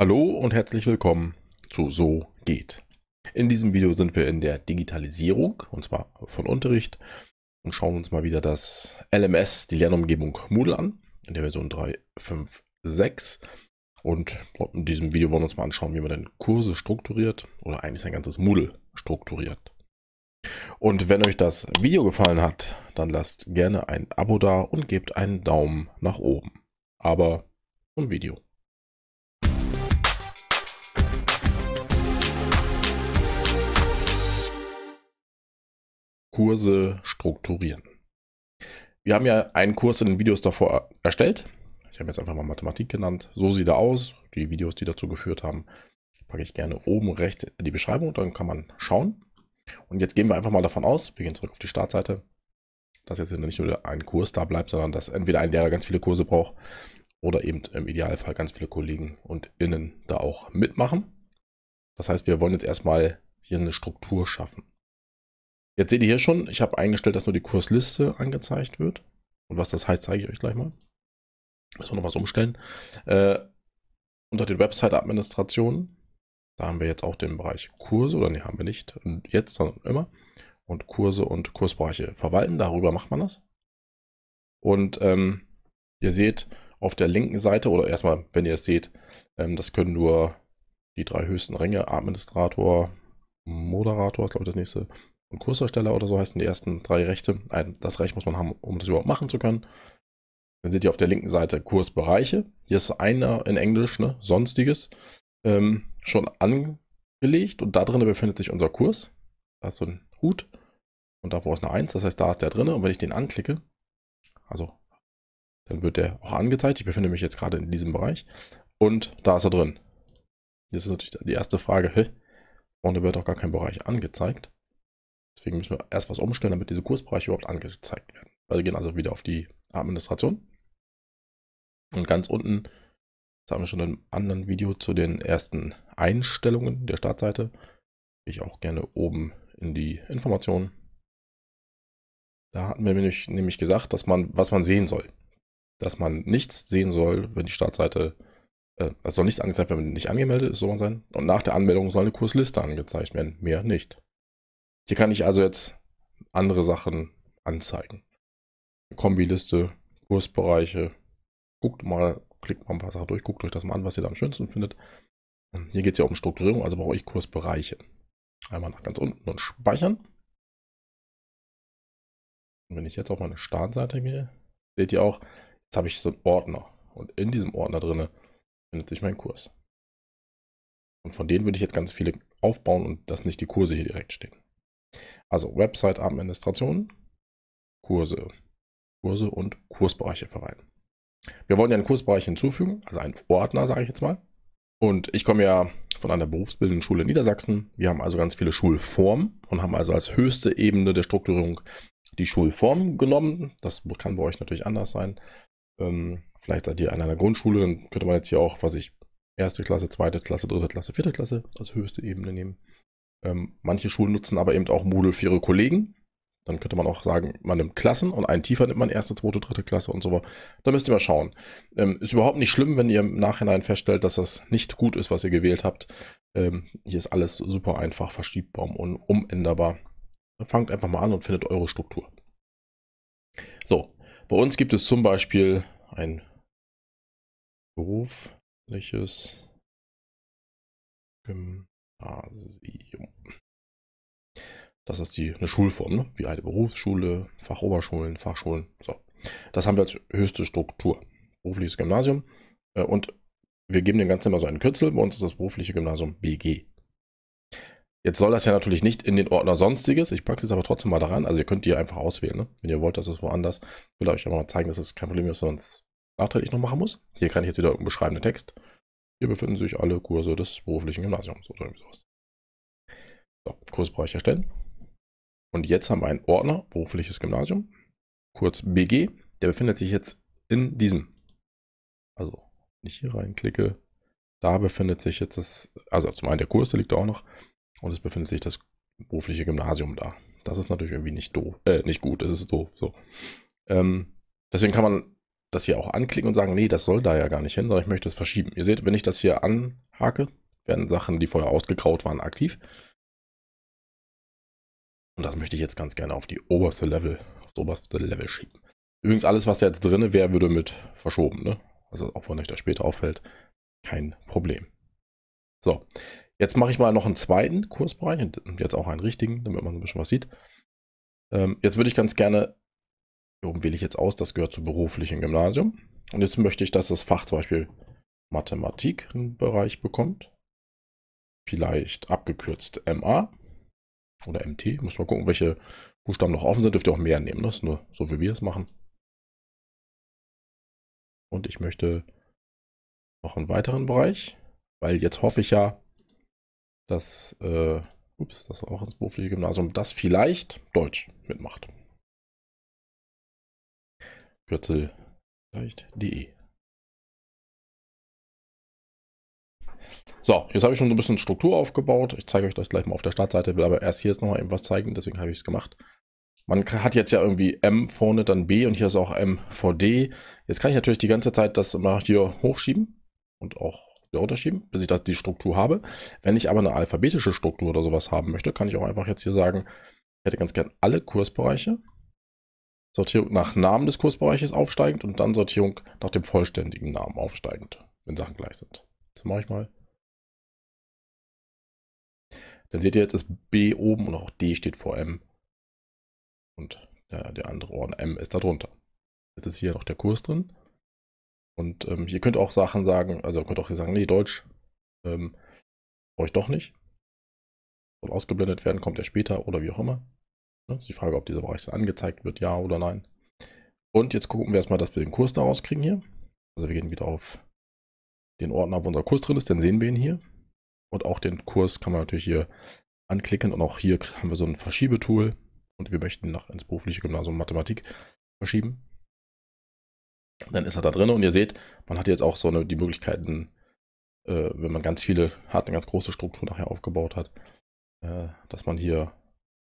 Hallo und herzlich willkommen zu So geht. In diesem Video sind wir in der Digitalisierung, und zwar von Unterricht, und schauen uns mal wieder das LMS, die Lernumgebung Moodle an, in der Version 3.5.6. Und in diesem Video wollen wir uns mal anschauen, wie man denn Kurse strukturiert oder eigentlich sein ganzes Moodle strukturiert. Und wenn euch das Video gefallen hat, dann lasst gerne ein Abo da und gebt einen Daumen nach oben. Aber zum Video. Kurse strukturieren. Wir haben ja einen Kurs in den Videos davor erstellt. Ich habe jetzt einfach mal Mathematik genannt. So sieht er aus. Die Videos, die dazu geführt haben, packe ich gerne oben rechts in die Beschreibung. Dann kann man schauen. Und jetzt gehen wir einfach mal davon aus, wir gehen zurück auf die Startseite, dass jetzt nicht nur ein Kurs da bleibt, sondern dass entweder ein Lehrer ganz viele Kurse braucht oder eben im Idealfall ganz viele Kollegen und Innen da auch mitmachen. Das heißt, wir wollen jetzt erstmal hier eine Struktur schaffen. Jetzt seht ihr hier schon, ich habe eingestellt, dass nur die Kursliste angezeigt wird. Und was das heißt, zeige ich euch gleich mal. Müssen wir noch was umstellen. Äh, unter den Website-Administrationen, da haben wir jetzt auch den Bereich Kurse, oder nee, haben wir nicht. Jetzt, sondern immer. Und Kurse und Kursbereiche verwalten, darüber macht man das. Und ähm, ihr seht auf der linken Seite, oder erstmal, wenn ihr es seht, ähm, das können nur die drei höchsten Ränge, Administrator, Moderator, ist glaube ich das nächste, und Kursdarsteller oder so heißen die ersten drei Rechte. Das Recht muss man haben, um das überhaupt machen zu können. Dann seht ihr auf der linken Seite Kursbereiche. Hier ist einer in Englisch, ne, sonstiges, ähm, schon angelegt und da drin befindet sich unser Kurs. Da ist so ein Hut und davor ist eine 1, das heißt, da ist der drin und wenn ich den anklicke, also dann wird der auch angezeigt. Ich befinde mich jetzt gerade in diesem Bereich und da ist er drin. Jetzt ist natürlich die erste Frage, hä? Vorne wird auch gar kein Bereich angezeigt. Deswegen müssen wir erst was umstellen, damit diese Kursbereiche überhaupt angezeigt werden. Wir gehen also wieder auf die Administration. Und ganz unten, das haben wir schon in einem anderen Video zu den ersten Einstellungen der Startseite. Ich auch gerne oben in die Informationen. Da hatten wir nämlich, nämlich gesagt, dass man, was man sehen soll. Dass man nichts sehen soll, wenn die Startseite, äh, es nichts angezeigt wenn man nicht angemeldet ist, soll man sein. Und nach der Anmeldung soll eine Kursliste angezeigt werden, mehr nicht. Hier kann ich also jetzt andere Sachen anzeigen. Kombiliste, Kursbereiche. Guckt mal, klickt mal ein paar Sachen durch, guckt euch das mal an, was ihr da am schönsten findet. Ähm, hier geht es ja um Strukturierung, also brauche ich Kursbereiche. Einmal nach ganz unten und speichern. Und wenn ich jetzt auf meine Startseite gehe, seht ihr auch, jetzt habe ich so einen Ordner. Und in diesem Ordner drin findet sich mein Kurs. Und von denen würde ich jetzt ganz viele aufbauen und dass nicht die Kurse hier direkt stehen. Also Website-Administration, Kurse, Kurse und Kursbereiche vereinen. Wir wollen ja einen Kursbereich hinzufügen, also einen Ordner, sage ich jetzt mal. Und ich komme ja von einer berufsbildenden Schule in Niedersachsen. Wir haben also ganz viele Schulformen und haben also als höchste Ebene der Strukturierung die Schulform genommen. Das kann bei euch natürlich anders sein. Ähm, vielleicht seid ihr an einer Grundschule, dann könnte man jetzt hier auch, was ich, erste Klasse, zweite Klasse, dritte Klasse, vierte Klasse als höchste Ebene nehmen. Ähm, manche Schulen nutzen aber eben auch Moodle für ihre Kollegen. Dann könnte man auch sagen, man nimmt Klassen und einen tiefer nimmt man erste, zweite, dritte Klasse und so weiter. Da müsst ihr mal schauen. Ähm, ist überhaupt nicht schlimm, wenn ihr im Nachhinein feststellt, dass das nicht gut ist, was ihr gewählt habt. Ähm, hier ist alles super einfach verschiebbar und umänderbar. fangt einfach mal an und findet eure Struktur. So, bei uns gibt es zum Beispiel ein berufliches Gymnasium. Das ist die, eine Schulform, ne? wie eine Berufsschule, Fachoberschulen, Fachschulen. So. Das haben wir als höchste Struktur. Berufliches Gymnasium. Äh, und wir geben dem Ganzen immer so einen Kürzel. Bei uns ist das berufliche Gymnasium BG. Jetzt soll das ja natürlich nicht in den Ordner Sonstiges. Ich packe es aber trotzdem mal daran. Also ihr könnt die einfach auswählen. Ne? Wenn ihr wollt, dass es woanders. Ich will euch aber mal zeigen, dass es kein Problem ist, sonst nachträglich noch machen muss. Hier kann ich jetzt wieder irgendeinen beschreibenden Text. Hier befinden sich alle Kurse des beruflichen Gymnasiums oder irgendwie sowas. So, Kursbereich erstellen. Und jetzt haben wir einen Ordner, berufliches Gymnasium, kurz BG. Der befindet sich jetzt in diesem. Also, wenn ich hier reinklicke, da befindet sich jetzt das, also zum einen der Kurs, der liegt da auch noch, und es befindet sich das berufliche Gymnasium da. Das ist natürlich irgendwie nicht doof, äh, nicht gut, das ist doof, so. Ähm, deswegen kann man das hier auch anklicken und sagen, nee, das soll da ja gar nicht hin, sondern ich möchte es verschieben. Ihr seht, wenn ich das hier anhake, werden Sachen, die vorher ausgegraut waren, aktiv. Und das möchte ich jetzt ganz gerne auf die oberste Level, aufs oberste Level schieben. Übrigens, alles, was da jetzt drin wäre, würde mit verschoben, ne? Also, auch wenn euch das später auffällt, kein Problem. So, jetzt mache ich mal noch einen zweiten Kursbereich und jetzt auch einen richtigen, damit man so ein bisschen was sieht. Ähm, jetzt würde ich ganz gerne Warum wähle ich jetzt aus? Das gehört zum beruflichen Gymnasium. Und jetzt möchte ich, dass das Fach zum Beispiel Mathematik einen Bereich bekommt. Vielleicht abgekürzt MA oder MT. Muss mal gucken, welche Buchstaben noch offen sind. Dürft ihr auch mehr nehmen. Das ist nur so, wie wir es machen. Und ich möchte noch einen weiteren Bereich, weil jetzt hoffe ich ja, dass, äh, ups, das auch ins berufliche Gymnasium, das vielleicht Deutsch mitmacht. Kürzel leicht.de. So, jetzt habe ich schon so ein bisschen Struktur aufgebaut. Ich zeige euch das gleich mal auf der Startseite, will aber erst hier jetzt nochmal eben was zeigen, deswegen habe ich es gemacht. Man hat jetzt ja irgendwie M vorne, dann B und hier ist auch M vor D. Jetzt kann ich natürlich die ganze Zeit das immer hier hochschieben und auch wieder runterschieben, bis ich das die Struktur habe. Wenn ich aber eine alphabetische Struktur oder sowas haben möchte, kann ich auch einfach jetzt hier sagen, ich hätte ganz gern alle Kursbereiche Sortierung nach Namen des Kursbereiches aufsteigend und dann Sortierung nach dem vollständigen Namen aufsteigend, wenn Sachen gleich sind. Das mache ich mal. Dann seht ihr jetzt, ist B oben und auch D steht vor M. Und der, der andere Orden M ist darunter. Jetzt ist hier noch der Kurs drin. Und ähm, ihr könnt auch Sachen sagen, also ihr könnt auch hier sagen, nee, Deutsch ähm, brauche ich doch nicht. Soll ausgeblendet werden, kommt er später oder wie auch immer. Das ne? ist die Frage, ob dieser Bereich angezeigt wird, ja oder nein. Und jetzt gucken wir erstmal, dass wir den Kurs daraus kriegen hier. Also wir gehen wieder auf den Ordner, wo unser Kurs drin ist, dann sehen wir ihn hier. Und auch den Kurs kann man natürlich hier anklicken und auch hier haben wir so ein Verschiebetool und wir möchten ihn nach ins berufliche Gymnasium Mathematik verschieben. Dann ist er da drin und ihr seht, man hat jetzt auch so eine, die Möglichkeiten, äh, wenn man ganz viele hat, eine ganz große Struktur nachher aufgebaut hat, äh, dass man hier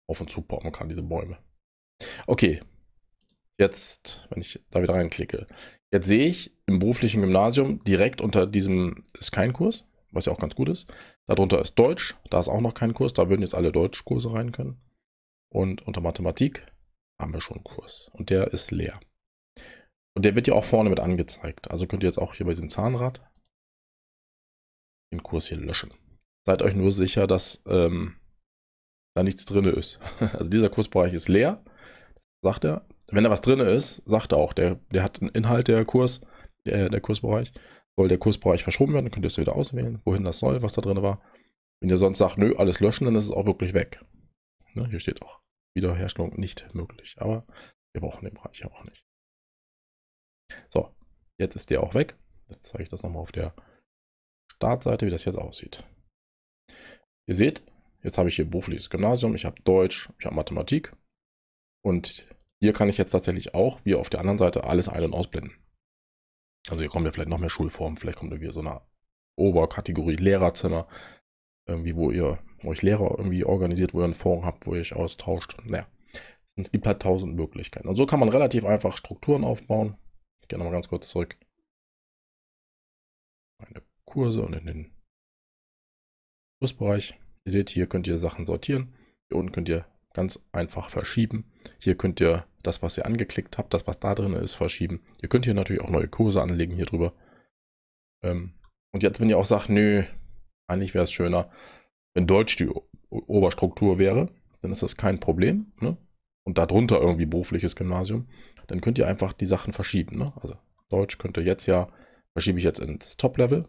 auf und zu poppen kann, diese Bäume. Okay, jetzt, wenn ich da wieder reinklicke, jetzt sehe ich im beruflichen Gymnasium direkt unter diesem ist kein Kurs, was ja auch ganz gut ist. Darunter ist Deutsch, da ist auch noch kein Kurs, da würden jetzt alle Deutschkurse rein können. Und unter Mathematik haben wir schon einen Kurs und der ist leer. Und der wird ja auch vorne mit angezeigt. Also könnt ihr jetzt auch hier bei diesem Zahnrad den Kurs hier löschen. Seid euch nur sicher, dass ähm, da nichts drin ist. Also dieser Kursbereich ist leer, sagt er. Wenn da was drin ist, sagt er auch, der, der hat einen Inhalt, der Kurs, der, der Kursbereich. Soll der Kursbereich verschoben werden, dann könnt ihr es wieder auswählen, wohin das soll, was da drin war. Wenn ihr sonst sagt, nö, alles löschen, dann ist es auch wirklich weg. Ne, hier steht auch, Wiederherstellung nicht möglich. Aber wir brauchen den Bereich ja auch nicht. So, jetzt ist der auch weg. Jetzt zeige ich das nochmal auf der Startseite, wie das jetzt aussieht. Ihr seht, Jetzt habe ich hier berufliches Gymnasium, ich habe Deutsch, ich habe Mathematik. Und hier kann ich jetzt tatsächlich auch, wie auf der anderen Seite, alles ein- und ausblenden. Also hier kommt ja vielleicht noch mehr Schulformen, vielleicht kommt irgendwie so eine Oberkategorie Lehrerzimmer, irgendwie, wo ihr euch Lehrer irgendwie organisiert, wo ihr ein Forum habt, wo ihr euch austauscht. Naja, es gibt halt tausend Möglichkeiten. Und so kann man relativ einfach Strukturen aufbauen. Ich gehe nochmal ganz kurz zurück. Meine Kurse und in den Kursbereich. Ihr seht, hier könnt ihr Sachen sortieren. Hier unten könnt ihr ganz einfach verschieben. Hier könnt ihr das, was ihr angeklickt habt, das, was da drin ist, verschieben. Ihr könnt hier natürlich auch neue Kurse anlegen hier drüber. Ähm, und jetzt, wenn ihr auch sagt, nö, eigentlich wäre es schöner, wenn Deutsch die Oberstruktur wäre, dann ist das kein Problem. Ne? Und darunter irgendwie berufliches Gymnasium, dann könnt ihr einfach die Sachen verschieben. Ne? Also Deutsch könnte jetzt ja, verschiebe ich jetzt ins Top-Level,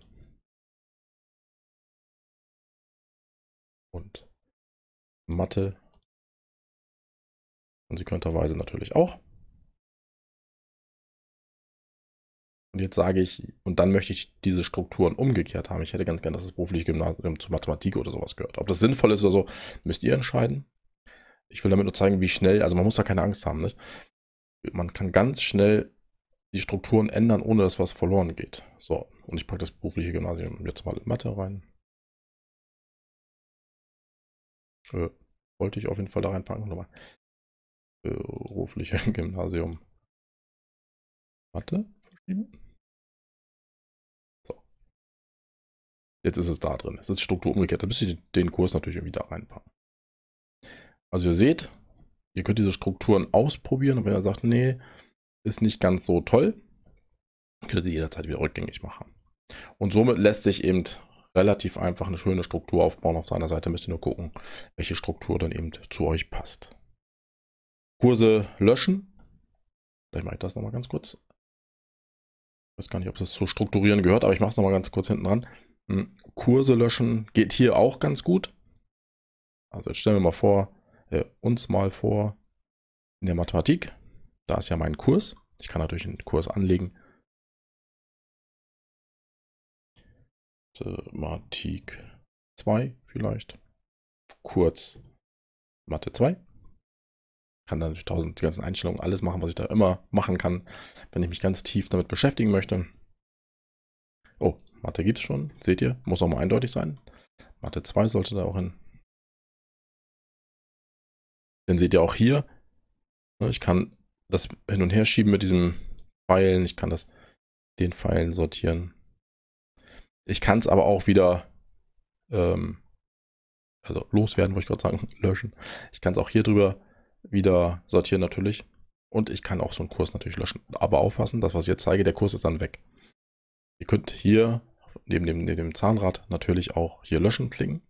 und Mathe. Und sequenterweise natürlich auch. Und jetzt sage ich, und dann möchte ich diese Strukturen umgekehrt haben. Ich hätte ganz gerne, dass das berufliche Gymnasium ähm, zu Mathematik oder sowas gehört. Ob das sinnvoll ist oder so, müsst ihr entscheiden. Ich will damit nur zeigen, wie schnell, also man muss da keine Angst haben. Nicht? Man kann ganz schnell die Strukturen ändern, ohne dass was verloren geht. So, und ich packe das berufliche Gymnasium jetzt mal in Mathe rein. Äh, wollte ich auf jeden Fall da reinpacken. Nochmal. Berufliche Gymnasium. Mathe mhm. So. Jetzt ist es da drin. Es ist Struktur umgekehrt. Da müsst ihr den Kurs natürlich irgendwie da reinpacken. Also ihr seht, ihr könnt diese Strukturen ausprobieren und wenn ihr sagt, nee, ist nicht ganz so toll, könnt ihr sie jederzeit wieder rückgängig machen. Und somit lässt sich eben relativ einfach eine schöne Struktur aufbauen auf seiner Seite. Müsst ihr nur gucken, welche Struktur dann eben zu euch passt. Kurse löschen. Vielleicht mache ich das nochmal ganz kurz. Ich weiß gar nicht, ob das zu strukturieren gehört, aber ich mache es nochmal ganz kurz hinten dran. Hm, Kurse löschen geht hier auch ganz gut. Also jetzt stellen wir mal vor, äh, uns mal vor in der Mathematik. Da ist ja mein Kurs. Ich kann natürlich einen Kurs anlegen Mathematik 2 vielleicht. Kurz Mathe 2. Kann dann durch tausend die ganzen Einstellungen alles machen, was ich da immer machen kann, wenn ich mich ganz tief damit beschäftigen möchte. Oh, Mathe gibt es schon. Seht ihr? Muss auch mal eindeutig sein. Mathe 2 sollte da auch hin. Dann seht ihr auch hier, ne, ich kann das hin und her schieben mit diesen Pfeilen. Ich kann das den Pfeilen sortieren. Ich kann es aber auch wieder, ähm, also loswerden, wollte ich gerade sagen, löschen. Ich kann es auch hier drüber wieder sortieren natürlich. Und ich kann auch so einen Kurs natürlich löschen. Aber aufpassen, das, was ich jetzt zeige, der Kurs ist dann weg. Ihr könnt hier neben dem, neben dem Zahnrad natürlich auch hier löschen klicken.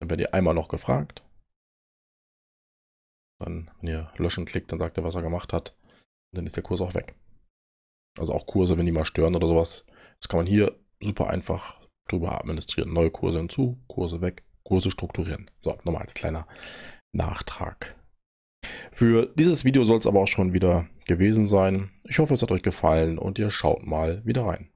Dann werdet ihr einmal noch gefragt. Dann, wenn ihr löschen klickt, dann sagt er, was er gemacht hat. Und dann ist der Kurs auch weg. Also auch Kurse, wenn die mal stören oder sowas, das kann man hier super einfach drüber administrieren. Neue Kurse hinzu, Kurse weg, Kurse strukturieren. So, nochmal als kleiner Nachtrag. Für dieses Video soll es aber auch schon wieder gewesen sein. Ich hoffe, es hat euch gefallen und ihr schaut mal wieder rein.